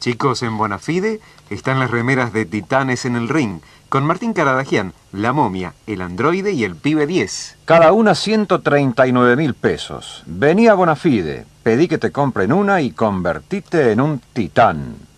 Chicos en Bonafide están las remeras de Titanes en el Ring, con Martín Caradagian, La Momia, El Androide y El Pibe 10. Cada una 139 mil pesos. Vení a Bonafide, pedí que te compren una y convertite en un titán.